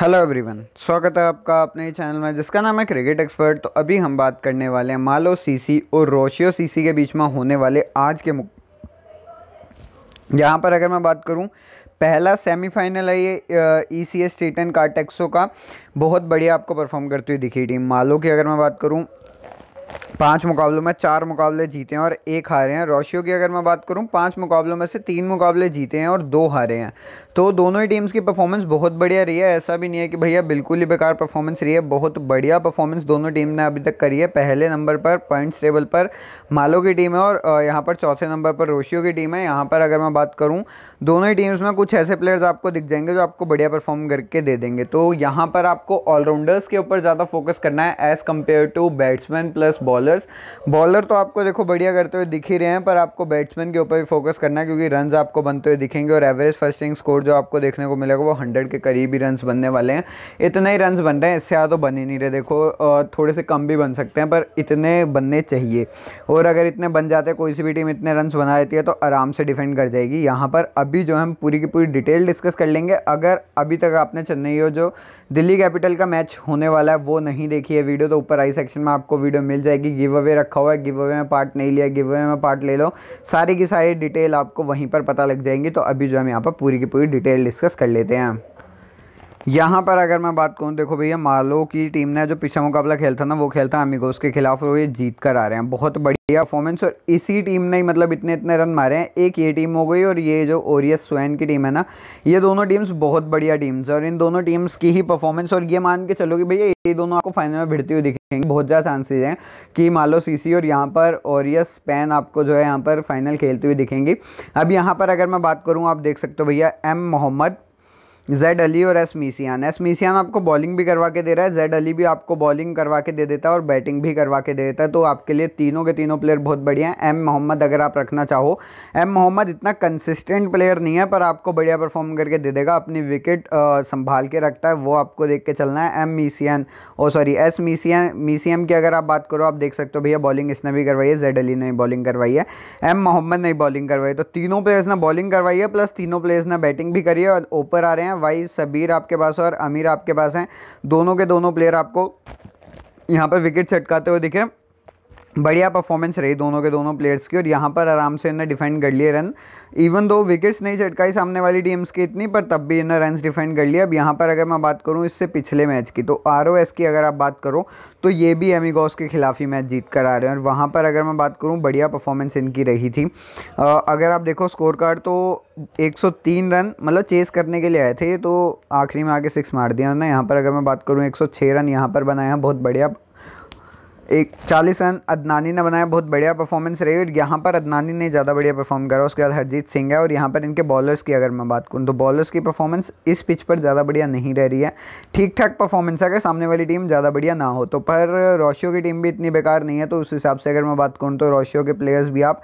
hello everyone स्वागत है आपका अपने चैनल में जिसका नाम है क्रिकेट एक्सपर्ट तो अभी हम बात करने वाले हैं मालो सीसी और रोशियो सीसी के बीच में होने वाले आज के मुक यहाँ पर अगर मैं बात करूँ पहला सेमीफाइनल है ये ई सी एस टीटन कार्टेक्सो का बहुत बढ़िया आपको परफॉर्म करती हुई दिखी टीम मालो की अगर मैं बात करूँ पांच मुकाबलों में चार मुकाबले जीते हैं और एक हारे हैं रोशियो की अगर मैं बात करूं पांच मुकाबलों में से तीन मुकाबले जीते हैं और दो हारे हैं तो दोनों ही टीम्स की परफॉर्मेंस बहुत बढ़िया रही है ऐसा भी नहीं है कि भैया बिल्कुल ही बेकार परफॉर्मेंस रही है बहुत बढ़िया परफॉर्मेंस दोनों टीम ने अभी तक करी है पहले नंबर पर पॉइंट्स टेबल पर मालो की टीम है और यहाँ पर चौथे नंबर पर रोशियो की टीम है यहाँ पर अगर मैं बात करूँ दोनों ही टीम्स में कुछ ऐसे प्लेयर्स आपको दिख जाएंगे जो आपको बढ़िया परफॉर्म करके दे देंगे तो यहाँ पर आपको ऑलराउंडर्स के ऊपर ज़्यादा फोकस करना है as compare to batsman plus bowler bowlers bowler तो आपको देखो बढ़िया करते हुए दिख ही रहे हैं पर आपको बैट्समैन के ऊपर भी फोकस करना है क्योंकि रन आपको बनते हुए दिखेंगे और एवरेज फर्स्टिंग स्कोर जो आपको देखने को मिलेगा वो हंड्रेड के करीब ही रन बनने वाले हैं इतने ही रन बन रहे हैं इससे तो बन ही नहीं रहे देखो थोड़े से कम भी बन सकते हैं पर इतने बनने चाहिए और अगर इतने बन जाते कोई सी भी टीम इतने रन बना देती है तो आराम से डिफेंड कर जाएगी यहाँ पर अभी जो हम पूरी की पूरी डिटेल डिस्कस कर लेंगे अगर अभी तक आपने चेन्नई और जो दिल्ली कैपिटल का मैच होने वाला है वो नहीं देखी है वीडियो तो ऊपर आई सेक्शन में आपको वीडियो मिल जाएगी गिव अवे रखा हुआ है गिव अवे में पार्ट नहीं लिया गिव अवे में पार्ट ले लो सारी की सारी डिटेल आपको वहीं पर पता लग जाएंगी तो अभी जो हम यहाँ पर पूरी की पूरी डिटेल डिस्कस कर लेते हैं यहाँ पर अगर मैं बात करूँ देखो भैया मालो की टीम ने जो पिछला मुकाबला खेल था ना वो खेलता अमिगोस के खिलाफ और ये जीत कर आ रहे हैं बहुत बढ़िया परफॉर्मेंस और इसी टीम ने ही मतलब इतने इतने रन मारे हैं एक ये टीम हो गई और ये जो ओरियस स्वैन की टीम है ना ये दोनों टीम्स बहुत बढ़िया टीम्स और इन दोनों टीम्स की ही परफॉर्मेंस और ये मान के चलो कि भैया ये दोनों आपको फाइनल में भिड़ती हुई दिखेंगे बहुत ज़्यादा चांसेज हैं कि मालो सी और यहाँ पर ओरियस स्पेन आपको जो है यहाँ पर फाइनल खेलती हुई दिखेंगी अब यहाँ पर अगर मैं बात करूँ आप देख सकते हो भैया एम मोहम्मद जेड अली और एस मीसियान एस मीसियान आपको बॉलिंग भी करवा के दे रहा है जेड अली भी आपको बॉलिंग करवा के दे देता है और बैटिंग भी करवा के दे देता है तो आपके लिए तीनों के तीनों प्लेयर बहुत बढ़िया हैं एम मोहम्मद अगर आप रखना चाहो एम मोहम्मद इतना कंसिस्टेंट प्लेयर नहीं है पर आपको बढ़िया परफॉर्म करके दे देगा अपनी विकेट संभाल के रखता है वो आपको देख के चलना है एम मीसियान ओ सॉरी एस मीसियान मीसीएम की अगर आप बात करो आप देख सकते हो भैया बॉलिंग इसने भी करवाई है जेड अली ने बॉलिंग करवाई है एम मोहम्मद ने बॉलिंग करवाई तो तीनों प्लेयर्स ने बॉलिंग करवाई है प्लस तीनों प्लेयर्स ने बैटिंग भी करी है और ऊपर आ रहे हैं वाई सबीर आपके पास और अमीर आपके पास हैं दोनों के दोनों प्लेयर आपको यहाँ पर विकेट छटकाते हुए दिखे बढ़िया परफॉर्मेंस रही दोनों के दोनों प्लेयर्स की और यहाँ पर आराम से इन्हें डिफेंड कर लिए रन इवन दो विकेट्स नहीं चटकाई सामने वाली टीम्स की इतनी पर तब भी इन्हें रन डिफेंड कर लिए अब यहाँ पर अगर मैं बात करूँ इससे पिछले मैच की तो आर की अगर आप बात करो तो ये भी एमी गॉस के खिलाफ ही मैच जीत कर आ रहे हैं और वहाँ पर अगर मैं बात करूँ बढ़िया परफॉर्मेंस इनकी रही थी अगर आप देखो स्कोर कार्ड तो 103 रन मतलब चेस करने के लिए आए थे तो आखिरी में आके सिक्स मार दिया ना यहाँ पर अगर मैं बात करूँ 106 रन यहाँ पर बनाया बहुत बढ़िया एक चालीस रन अदनानी ने बनाया बहुत बढ़िया परफॉर्मेंस रही और यहाँ पर अदनानी ने ज़्यादा बढ़िया परफॉर्म करा उसके बाद हरजीत सिंह है और यहाँ पर इनके बॉलर्स की अगर मैं बात करूँ तो बॉलर्स की परफॉर्मेंस इस पिच पर ज़्यादा बढ़िया नहीं रह रही है ठीक ठाक परफॉर्मेंस है अगर सामने वाली टीम ज़्यादा बढ़िया ना हो तो पर रोशियो की टीम भी इतनी बेकार नहीं है तो उस हिसाब से अगर मैं बात करूँ तो रोशियो के प्लेयर्स भी आप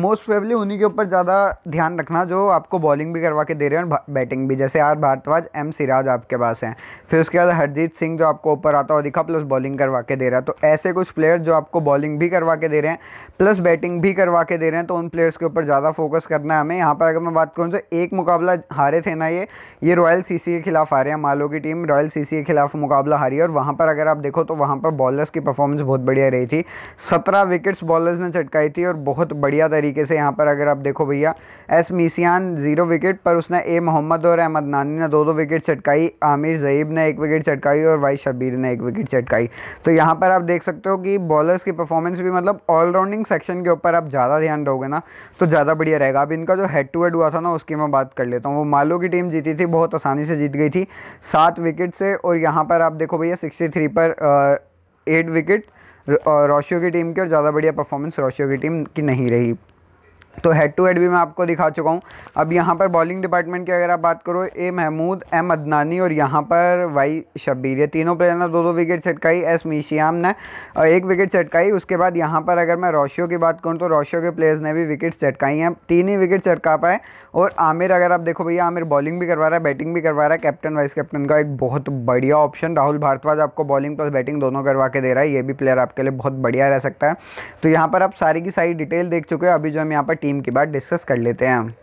मोस्ट प्रोबेबली उन्हीं के ऊपर ज़्यादा ध्यान रखना जो आपको बॉलिंग भी करवा के दे रहे हैं और बैटिंग भी जैसे आर भारद्वाज एम सिराज आपके पास हैं फिर उसके बाद हरजीत सिंह जो आपको ऊपर आता और दिखा प्लस बॉलिंग करवा के दे रहा है तो ऐसे कुछ प्लेयर्स जो आपको बॉलिंग भी करवा के दे रहे हैं प्लस बैटिंग भी करवा के दे रहे हैं तो उन प्लेयर्स के ऊपर ज़्यादा फोकस करना है हमें यहाँ पर अगर मैं बात करूँ तो एक मुकाबला हारे थे ना ये ये रॉयल सी के खिलाफ हारे हैं मालो की टीम रॉयल सी के खिलाफ मुकाबला हारी और वहाँ पर अगर आप देखो तो वहाँ पर बॉलर्स की परफॉर्मेंस बहुत बढ़िया रही थी सत्रह विकेट्स बॉलर्स ने चटकाई थी और बहुत बढ़िया तरीके तरीके से यहाँ पर अगर आप देखो भैया एस मीसियान जीरो विकेट पर उसने ए मोहम्मद और अहमद नानी ने दो दो विकेट चटकाई आमिर जईब ने एक विकेट चटकाई और वाई शबीर ने एक विकेट चटकाई तो यहाँ पर आप देख सकते हो कि बॉलर्स की परफॉर्मेंस भी मतलब ऑलराउंडिंग सेक्शन के ऊपर आप ज़्यादा ध्यान दोगे ना तो ज़्यादा बढ़िया रहेगा अब इनका जो हेड टू हेड हुआ था ना उसकी मैं बात कर लेता हूँ वो मालो की टीम जीती थी बहुत आसानी से जीत गई थी सात विकेट से और यहाँ पर आप देखो भैया सिक्सटी थ्री पर एट विकेट रोशियो की टीम की और ज़्यादा बढ़िया परफॉर्मेंस रोशियो की टीम की नहीं रही तो हेड टू हेड भी मैं आपको दिखा चुका हूँ अब यहाँ पर बॉलिंग डिपार्टमेंट की अगर आप बात करो ए महमूद एम अदनानी और यहाँ पर वाई शब्बीर ये तीनों प्लेयर ने दो दो विकेट चटकाई एस मीशियाम ने एक विकेट चटकाई उसके बाद यहाँ पर अगर मैं रोशियो की बात करूँ तो रोशियो के प्लेयर्स ने भी विकेट चटकाई हैं तीन ही विकेट चटका पाए और आमिर अगर आप देखो भैया आमिर बॉलिंग भी करवा रहा है बैटिंग भी करवा रहा है कैप्टन वाइस कैप्टन का एक बहुत बढ़िया ऑप्शन राहुल भारद्वाज आपको बॉलिंग प्लस बैटिंग दोनों करवा के दे रहा है ये भी प्लेयर आपके लिए बहुत बढ़िया रह सकता है तो यहाँ पर आप सारी की सारी डिटेल देख चुके हो अभी जो हम यहाँ पर टीम की बात डिस्कस कर लेते हैं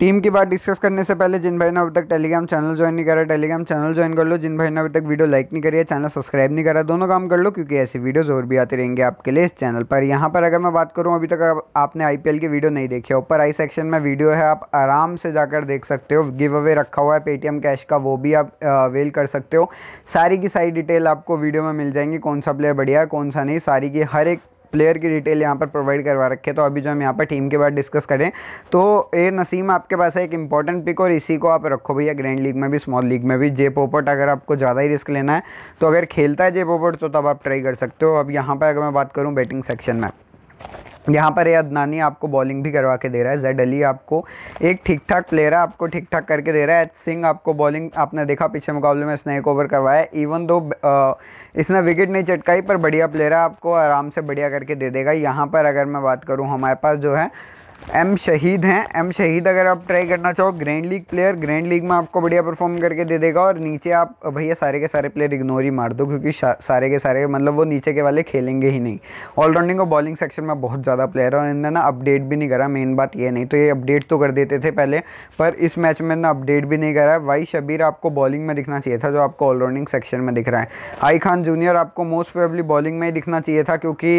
टीम की बात डिस्कस करने से पहले जिन भाई ने अभी तक टेलीग्राम चैनल ज्वाइन नहीं करा टेलीग्राम चैनल ज्वाइन कर लो जिन भाई ने अभी तक वीडियो लाइक नहीं करी है चैनल सब्सक्राइब नहीं करा दोनों काम कर लो क्योंकि ऐसी वीडियोज़ और भी आती रहेंगे आपके लिए इस चैनल पर यहाँ पर अगर मैं बात करूँ अभी तक आपने आई की वीडियो नहीं देखी है ऊपर आई सेक्शन में वीडियो है आप आराम से जाकर देख सकते हो गिव अवे रखा हुआ है पेटीएम कैश का वो भी आप अवेल कर सकते हो सारी की सारी डिटेल आपको वीडियो में मिल जाएंगी कौन सा प्लेयर बढ़िया है कौन सा नहीं सारी की हर एक प्लेयर की डिटेल यहाँ पर प्रोवाइड करवा रखे तो अभी जो हम यहाँ पर टीम के बाद डिस्कस करें तो ए नसीम आपके पास है एक इंपॉर्टेंट पिक और इसी को आप रखो भैया ग्रैंड लीग में भी स्मॉल लीग में भी जे पोपट अगर आपको ज़्यादा ही रिस्क लेना है तो अगर खेलता है जे पोपट तो तब आप ट्राई कर सकते हो अब यहाँ पर अगर मैं बात करूँ बैटिंग सेक्शन में यहाँ पर ये अदनानी आपको बॉलिंग भी करवा के दे रहा है जेड अली आपको एक ठीक ठाक प्लेयर है आपको ठीक ठाक करके दे रहा है एच सिंह आपको बॉलिंग आपने देखा पिछले मुकाबले में इसने एक ओवर करवाया इवन दो इसने विकेट नहीं चटकाई पर बढ़िया प्लेयर है आपको आराम से बढ़िया करके दे देगा यहाँ पर अगर मैं बात करूँ हमारे पास जो है एम शहीद हैं एम शहीद अगर आप ट्राई करना चाहो grand league player grand league में आपको बढ़िया परफॉर्म करके दे देगा और नीचे आप भैया सारे के सारे प्लेयर इग्नोर ही मार दो क्योंकि सारे के सारे मतलब वो नीचे के वाले खेलेंगे ही नहीं ऑलराउंडिंग और बॉलिंग सेक्शन में बहुत ज़्यादा प्लेयर है और इन्हें ना अपडेट भी नहीं करा मेन बात ये नहीं तो ये अपडेट तो कर देते थे पहले पर इस मैच में ना अपडेट भी नहीं करा वाई शबीर आपको बॉलिंग में दिखना चाहिए था जो आपको ऑलराउंडिंग सेक्शन में दिख रहा है आई खान जूनियर आपको मोस्ट प्रोबली बॉलिंग में ही दिखना चाहिए था क्योंकि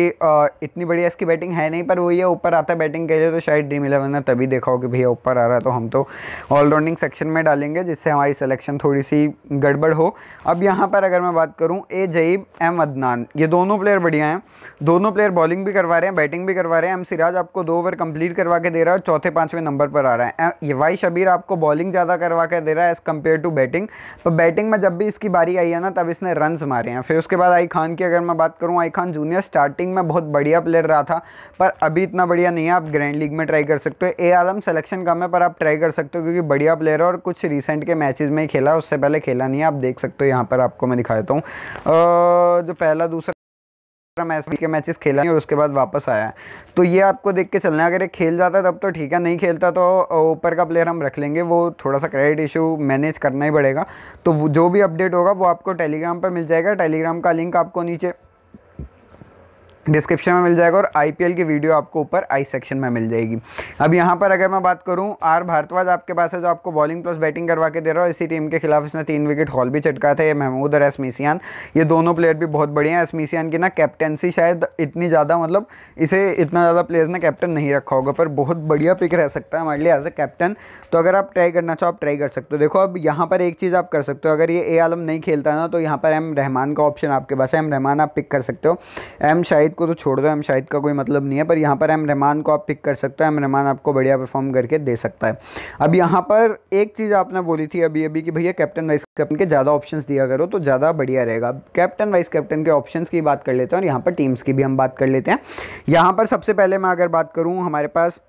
इतनी बढ़िया इसकी बैटिंग है नहीं पर वो ये ऊपर आता है बैटिंग के लिए तो शायद ड्रीम इलेवन ने तभी देखा हो कि भैया ऊपर आ रहा है तो हम तो ऑलराउंडिंग सेक्शन में डालेंगे जिससे हमारी सिलेक्शन थोड़ी सी गड़बड़ हो अब यहाँ पर अगर मैं बात करूँ ए जईब एम अदनान ये दोनों प्लेयर बढ़िया हैं दोनों प्लेयर बॉलिंग भी करवा रहे हैं बैटिंग भी करवा रहे हैं एम सिराज आपको दो ओवर कंप्लीट करवा के दे रहा है और चौथे पाँचवें नंबर पर आ रहा है ये वाई शबीर आपको बॉलिंग ज़्यादा करवा के दे रहा है एज़ कम्पेयर टू बैटिंग तो बैटिंग में जब भी इसकी बारी आई है ना तब इसने रन मारे हैं फिर उसके बाद आई खान की अगर मैं बात करूँ आई खान जूनियर स्टार्टिंग में बहुत बढ़िया प्लेयर रहा था पर अभी इतना बढ़िया नहीं है आप ग्रैंड लीग में ट्राई कर सकते हो ए आलम सेलेक्शन कम है पर आप ट्राई कर सकते हो क्योंकि बढ़िया प्लेयर है और कुछ रिसेंट के मैचेस में ही खेला उससे पहले खेला नहीं है आप देख सकते हो यहाँ पर आपको मैं दिखा देता हूँ जो पहला दूसरा मैच के मैचेस खेला है और उसके बाद वापस आया है तो ये आपको देख के चलना है अगर ये खेल जाता है तब तो ठीक है नहीं खेलता तो ऊपर का प्लेयर हम रख लेंगे वो थोड़ा सा क्रेडिट इशू मैनेज करना ही पड़ेगा तो जो भी अपडेट होगा वो आपको टेलीग्राम पर मिल जाएगा टेलीग्राम का लिंक आपको नीचे डिस्क्रिप्शन में मिल जाएगा और आईपीएल की वीडियो आपको ऊपर आई सेक्शन में मिल जाएगी अब यहाँ पर अगर मैं बात करूँ आर भारद्वाज आपके पास है जो आपको बॉलिंग प्लस बैटिंग करवा के दे रहा है इसी टीम के खिलाफ इसने तीन विकेट हॉल भी चटका था ये महमूद और एसमीसियान ये दोनों प्लेयर भी बहुत बढ़िया है एसमीसियान की ना कैप्टनसी शायद इतनी ज़्यादा मतलब इसे इतना ज़्यादा प्लेयर्स ने कैप्टन नहीं रखा होगा पर बहुत बढ़िया पिक रह सकता है हमारे लिए एज ए कैप्टन तो अगर आप ट्राई करना चाहो आप ट्राई कर सकते हो देखो अब यहाँ पर एक चीज़ आप कर सकते हो अगर ये ए आलम नहीं खेलता ना तो यहाँ पर एम रहमान का ऑप्शन आपके पास है एम रहमान आप पिक कर सकते हो एम शाहिद को तो छोड़ दो एम शाहिद का कोई मतलब नहीं है पर यहाँ पर एम रहमान को आप पिक कर सकते हो एम रहमान आपको बढ़िया परफॉर्म करके दे सकता है अब यहाँ पर एक चीज़ आपने बोली थी अभी अभी कि भैया कैप्टन वाइस कैप्टन के ज़्यादा ऑप्शन दिया करो तो ज़्यादा बढ़िया रहेगा कैप्टन वाइस कैप्टन के ऑप्शन की बात कर लेते हैं और यहाँ पर टीम्स की भी हम बात कर लेते हैं यहाँ पर सबसे पहले मैं अगर बात करूँ हमारे पास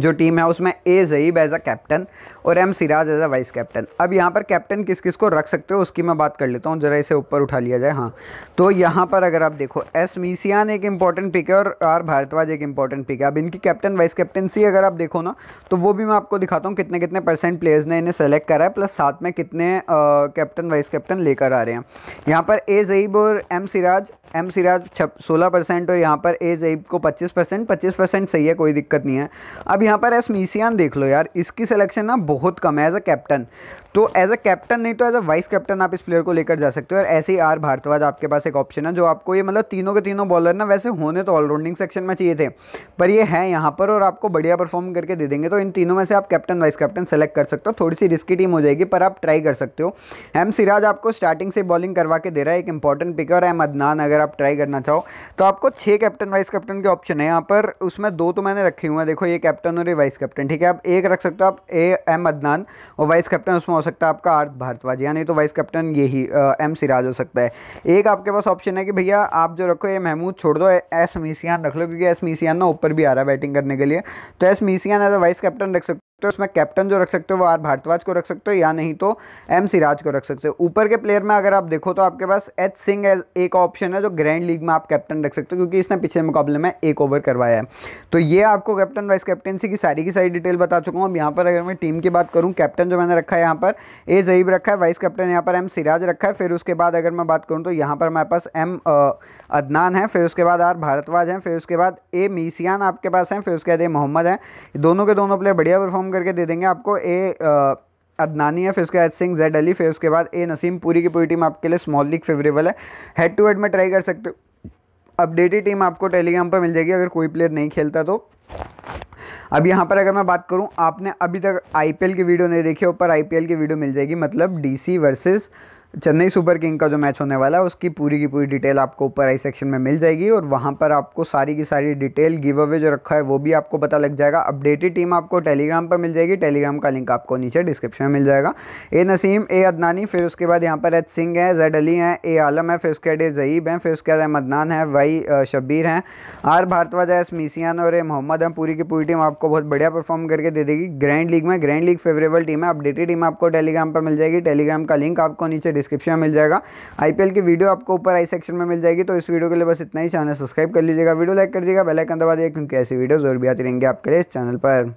जो टीम है उसमें A Zaib as a captain और M Siraj as a vice captain अब यहाँ पर कैप्टन किस किस को रख सकते हो उसकी मैं बात कर लेता हूँ ज़रा इसे ऊपर उठा लिया जाए हाँ तो यहाँ पर अगर आप देखो एस मीसियान एक इंपॉर्टेंट पिक है और आर भारद्वाज एक इंपॉर्टेंट पिक है अब इनकी कैप्टन वाइस कैप्टनसी अगर आप देखो ना तो वो भी मैं आपको दिखाता हूँ कितने कितने परसेंट प्लेयर्स ने इन्हें सेलेक्ट करा है प्लस साथ में कितने कैप्टन वाइस कैप्टन लेकर आ रहे हैं यहाँ पर ए जईब और एम सिराज एम सिराज छप सोलह परसेंट और यहाँ पर ए जईब को पच्चीस परसेंट पच्चीस परसेंट सही है कोई दिक्कत नहीं है अब यहाँ पर मीसियान देख लो यार इसकी सिलेक्शन ना बहुत कम है एज अ कैप्टन तो एज अ कैप्टन नहीं तो एज अ वाइस कैप्टन आप इस प्लेयर को लेकर जा सकते हो और ऐसे ही आर भारद्वाज आपके पास एक ऑप्शन है जो आपको ये मतलब तीनों के तीनों बॉलर ना वैसे होने तो ऑलराउंडिंग सेक्शन में चाहिए थे पर ये है यहाँ पर और आपको बढ़िया परफॉर्म करके दे देंगे तो इन तीनों में से आप कैप्टन वाइस कैप्टन सेलेक्ट कर सकते हो थोड़ी सी रिस्की टीम हो जाएगी पर आप ट्राई कर सकते हो एम सिराज आपको स्टार्टिंग से बॉलिंग करवा के दे रहा है एक इंपॉर्टेंट पिक और एम अदनान अगर आप ट्राई करना चाहो तो आपको छः कैप्टन वाइस कैप्टन के ऑप्शन है यहाँ पर उसमें दो तो मैंने रखे हुए हैं देखो ये कैप्टन कैप्टन और ये वाइस कैप्टन ठीक है आप एक रख सकते हो आप ए एम अदनान और वाइस कैप्टन उसमें हो सकता है आपका आर्थ भारद्वाज यानी तो वाइस कैप्टन यही एम सिराज हो सकता है एक आपके पास ऑप्शन है कि भैया आप जो रखो ये महमूद छोड़ दो एस मीसियान रख लो क्योंकि एस मीसियान ना ऊपर भी आ रहा है बैटिंग करने के लिए तो एस मीसियान एज अ वाइस कैप्टन रख सकते सकते हो इसमें कैप्टन जो रख सकते हो वो आर भारद्वाज को रख सकते हो या नहीं तो एम सिराज को रख सकते हो ऊपर के प्लेयर में अगर आप देखो तो आपके पास एच सिंह एक ऑप्शन है जो ग्रैंड लीग में आप कैप्टन रख सकते हो क्योंकि इसने पिछले मुकाबले में एक ओवर करवाया है तो ये आपको कैप्टन वाइस कैप्टनसी की सारी की सारी डिटेल बता चुका हूँ अब यहाँ पर अगर मैं टीम की बात करूँ कैप्टन जो मैंने रखा है यहाँ पर ए जईब रखा है वाइस कैप्टन यहाँ पर एम सिराज रखा है फिर उसके बाद अगर मैं बात करूँ तो यहाँ पर हमारे पास एम अदनान है फिर उसके बाद आर भारद्वाज हैं फिर उसके बाद ए मीसियान आपके पास हैं फिर उसके बाद ए मोहम्मद हैं दोनों के दोनों प्लेयर बढ़िया परफॉर्म करके दे देंगे आपको ए अदनानी है फिर उसके बाद सिंह जेड अली फिर उसके बाद ए नसीम पूरी की पूरी टीम आपके लिए स्मॉल लीग फेवरेबल है हेड टू हेड में ट्राई कर सकते हो अपडेटेड टीम आपको टेलीग्राम पर मिल जाएगी अगर कोई प्लेयर नहीं खेलता तो अब यहाँ पर अगर मैं बात करूँ आपने अभी तक आईपीएल की वीडियो नहीं देखी ऊपर आईपीएल की वीडियो मिल जाएगी मतलब DC versus Chennai super king का जो मैच होने वाला है उसकी पूरी की पूरी डिटेल आपको ऊपर आई सेक्शन में मिल जाएगी और वहाँ पर आपको सारी की सारी डिटेल गिव अवे जो रखा है वो भी आपको पता लग जाएगा अपडेटेड टीम आपको टेलीग्राम पर मिल जाएगी टेलीग्राम का लिंक आपको नीचे डिस्क्रिप्शन में मिल जाएगा ए नसीम ए अदनानी फिर उसके बाद यहाँ पर एच सिंह है जेड अली हैं ए आलम है फिर उसके बाद ए जईब हैं फिर उसके बाद एम अदनान है वाई शब्बीर हैं आर भारतवाज है मिसियान और ए मोहम्मद हैं पूरी की पूरी टीम आपको बहुत बढ़िया परफॉर्म करके दे देगी ग्रैंड लीग में ग्रैंड लीग फेवरेबल टीम है अपडेटेड टीम आपको टेलीग्राम पर मिल जाएगी टेलीग्राम का लिंक आपको नीचे डिस्क्रिप्शन में मिल जाएगा आईपीएल की वीडियो आपको ऊपर आई सेक्शन में मिल जाएगी तो इस वीडियो के लिए बस इतना ही चैनल सब्सक्राइब कर लीजिएगा वीडियो लाइक कर दीजिएगा बेलाइकन दबा दिए क्योंकि ऐसी वीडियोज़ और भी आती रहेंगे आपके लिए इस चैनल पर